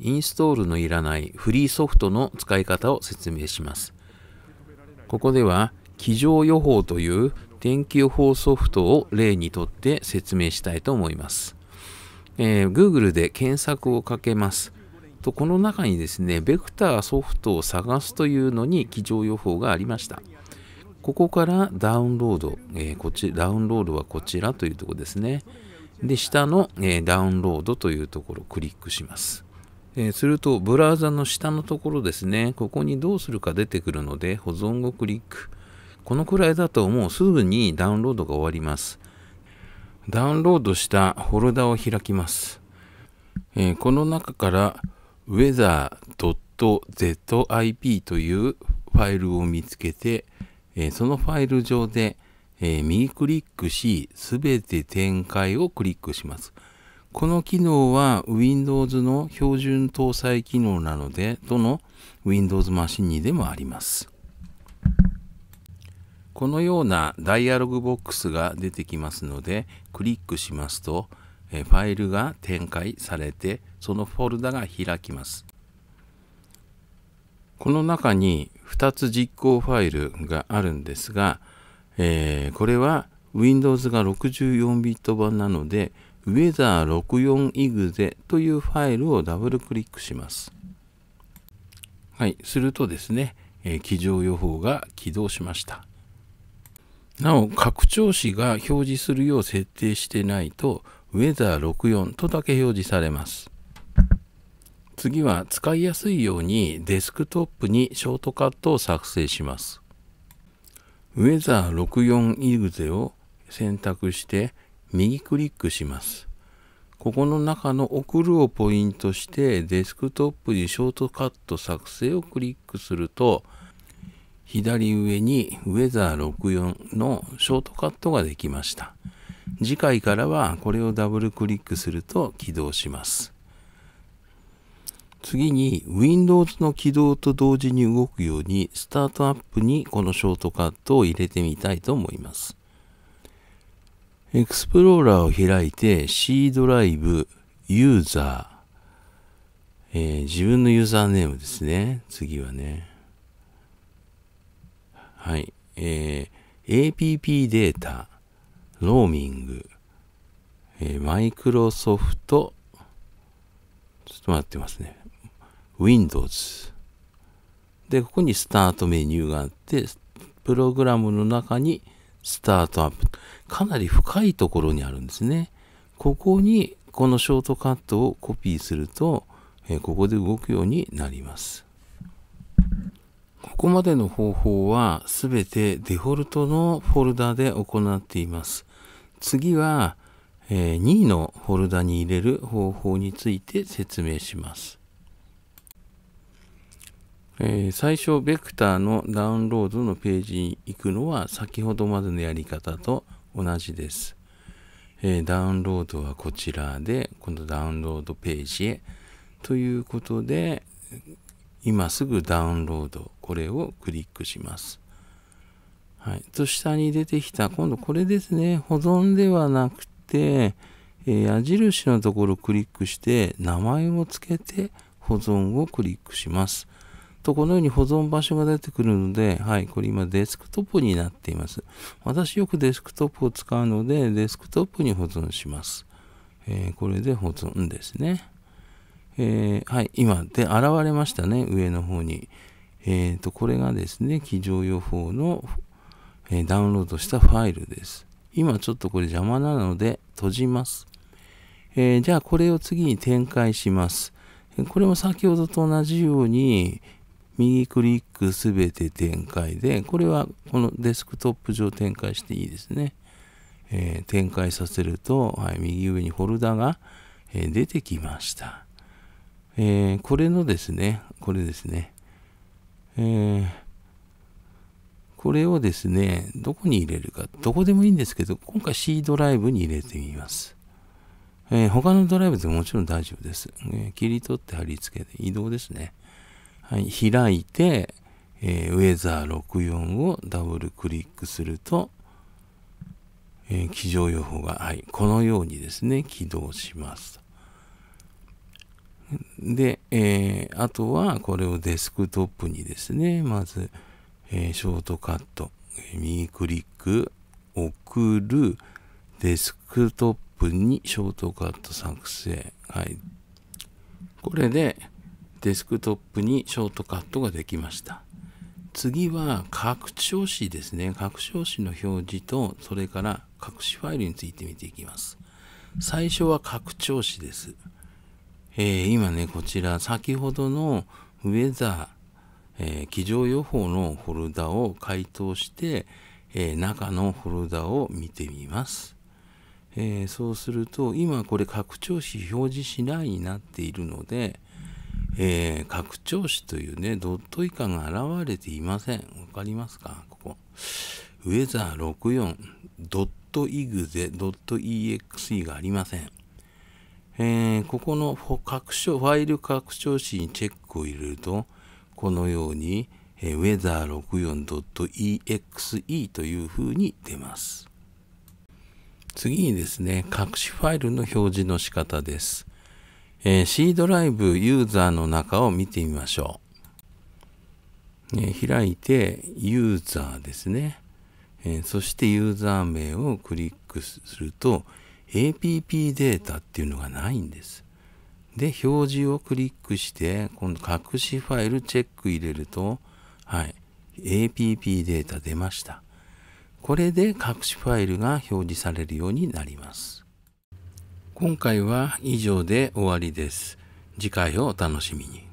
インストールのいらないフリーソフトの使い方を説明します。ここでは、気象予報という天気予報ソフトを例にとって説明したいと思います。えー、Google で検索をかけます。と、この中にですね、ベクターソフトを探すというのに気象予報がありました。ここからダウンロード、えー、こっち、ダウンロードはこちらというところですね。で、下の、えー、ダウンロードというところをクリックします。えー、するとブラウザの下のところですねここにどうするか出てくるので保存をクリックこのくらいだともうすぐにダウンロードが終わりますダウンロードしたフォルダを開きます、えー、この中から weather.zip というファイルを見つけて、えー、そのファイル上で、え右クリックし、すべて展開をクリックします。この機能は Windows の標準搭載機能なので、どの Windows マシンにでもあります。このようなダイアログボックスが出てきますので、クリックしますと、ファイルが展開されて、そのフォルダが開きます。この中に2つ実行ファイルがあるんですが、えー、これは Windows が 64bit 版なので、ウェザー6 4 e x e というファイルをダブルクリックします。はい、するとですね、えー、気象予報が起動しました。なお、拡張子が表示するよう設定してないと、ウェザー6 4とだけ表示されます。次は使いやすいようにデスクトップにショートカットを作成します。ウェザー64イグゼを選択して右クリックします。ここの中の送るをポイントしてデスクトップにショートカット作成をクリックすると左上にウェザー64のショートカットができました。次回からはこれをダブルクリックすると起動します。次に Windows の起動と同時に動くようにスタートアップにこのショートカットを入れてみたいと思います。エクスプローラーを開いて C ドライブ、ユーザー、えー、自分のユーザーネームですね。次はね。はい。えー、app データ、ローミング、えー、マイクロソフト、ちょっと待ってますね。Windows。で、ここにスタートメニューがあって、プログラムの中に、スタートアップ。かなり深いところにあるんですね。ここにこのショートカットをコピーすると、えここで動くようになります。ここまでの方法はすべてデフォルトのフォルダで行っています。次は、え2位のフォルダに入れる方法について説明します。えー、最初、ベクターのダウンロードのページに行くのは先ほどまでのやり方と同じです。えー、ダウンロードはこちらで、今度ダウンロードページへ。ということで、今すぐダウンロード、これをクリックします。はい。と、下に出てきた、今度これですね。保存ではなくて、えー、矢印のところをクリックして、名前を付けて保存をクリックします。と、このように保存場所が出てくるので、はい、これ今デスクトップになっています。私よくデスクトップを使うので、デスクトップに保存します。えー、これで保存ですね。えー、はい、今で現れましたね、上の方に。えっ、ー、と、これがですね、機上予報の、えダウンロードしたファイルです。今ちょっとこれ邪魔なので閉じます。えじゃあこれを次に展開します。これも先ほどと同じように、右クリックすべて展開で、これはこのデスクトップ上展開していいですね。えー、展開させると、はい、右上にフォルダが、えー、出てきました、えー、これのですね、これですね、えこれをですね、どこに入れるか、どこでもいいんですけど、今回 C ドライブに入れてみます。え他のドライブでももちろん大丈夫です、え切り取って貼り付けて移動ですね。はい、開いて、えー、ウェザー64をダブルクリックすると、えー、気象予報が、はい、このようにですね、起動します。で、えー、あとはこれをデスクトップにですね、まず、えー、ショートカット、右クリック、送る、デスクトップにショートカット作成。はい。これで、デスクトップにショートカットができました。次は拡張子ですね。拡張子の表示と、それから隠しファイルについて見ていきます。最初は拡張子です。えー、今ね、こちら、先ほどのウェザー、えー、気象予報のフォルダを回答して、えー、中のフォルダを見てみます。えそうすると、今これ拡張子表示しないになっているので、えー、拡張子というね、ドット以下が現れていません。わかりますかここ。ウェザー64、ドットイグゼ、ドット exe がありません。えー、ここの拡張、ファイル拡張子にチェックを入れると、このように、えー、weather64.exe というふうに出ます。次にですね、隠しファイルの表示の仕方です。えー、C ドライブユーザーの中を見てみましょう。えー、開いて、ユーザーですね、えー、そしてユーザー名をクリックすると、APP データっていうのがないんです。で、表示をクリックして、今度隠しファイルチェック入れると、はい、APP データ出ました。これで隠しファイルが表示されるようになります。今回は以上で終わりです。次回をお楽しみに。